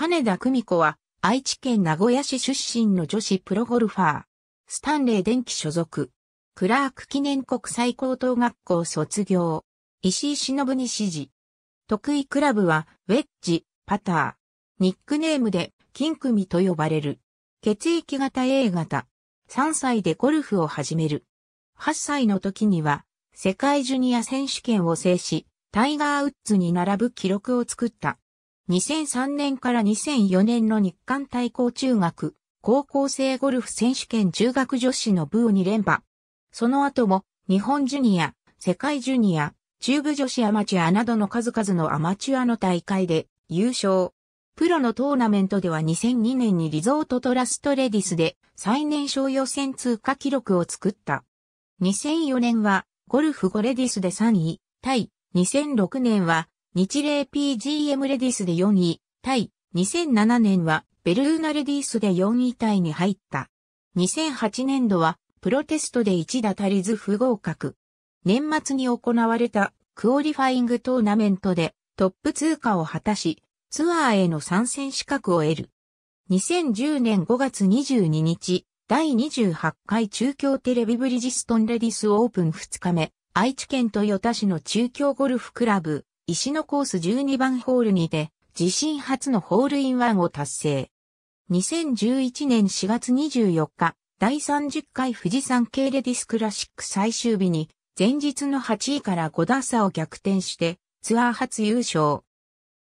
金田久美子は、愛知県名古屋市出身の女子プロゴルファー。スタンレー電気所属。クラーク記念国際高等学校卒業。石井忍に指示。得意クラブは、ウェッジ、パター。ニックネームで、金組と呼ばれる。血液型 A 型。3歳でゴルフを始める。8歳の時には、世界ジュニア選手権を制し、タイガー・ウッズに並ぶ記録を作った。2003年から2004年の日韓対抗中学、高校生ゴルフ選手権中学女子の部を2連覇。その後も、日本ジュニア、世界ジュニア、中部女子アマチュアなどの数々のアマチュアの大会で優勝。プロのトーナメントでは2002年にリゾートトラストレディスで最年少予選通過記録を作った。2004年はゴルフゴレディスで3位、対2006年は日例 PGM レディスで4位、タイ、2007年はベルーナレディスで4位タイに入った。2008年度はプロテストで1打足りず不合格。年末に行われたクオリファイングトーナメントでトップ通過を果たし、ツアーへの参戦資格を得る。2010年5月22日、第28回中京テレビブリヂストンレディスオープン2日目、愛知県豊田市の中京ゴルフクラブ、石のコース12番ホールにて、自身初のホールインワンを達成。2011年4月24日、第30回富士山系レディスクラシック最終日に、前日の8位から5打差を逆転して、ツアー初優勝。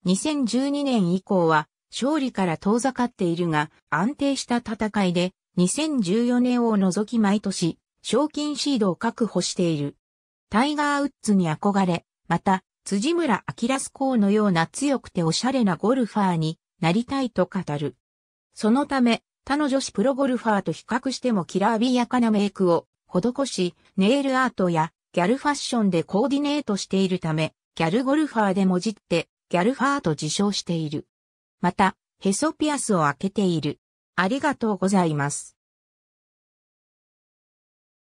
2012年以降は、勝利から遠ざかっているが、安定した戦いで、2014年を除き毎年、賞金シードを確保している。タイガー・ウッズに憧れ、また、辻村明スコーのような強くておしゃれなゴルファーになりたいと語る。そのため、他の女子プロゴルファーと比較してもきらびやかなメイクを施し、ネイルアートやギャルファッションでコーディネートしているため、ギャルゴルファーでもじってギャルファーと自称している。また、ヘソピアスを開けている。ありがとうございます。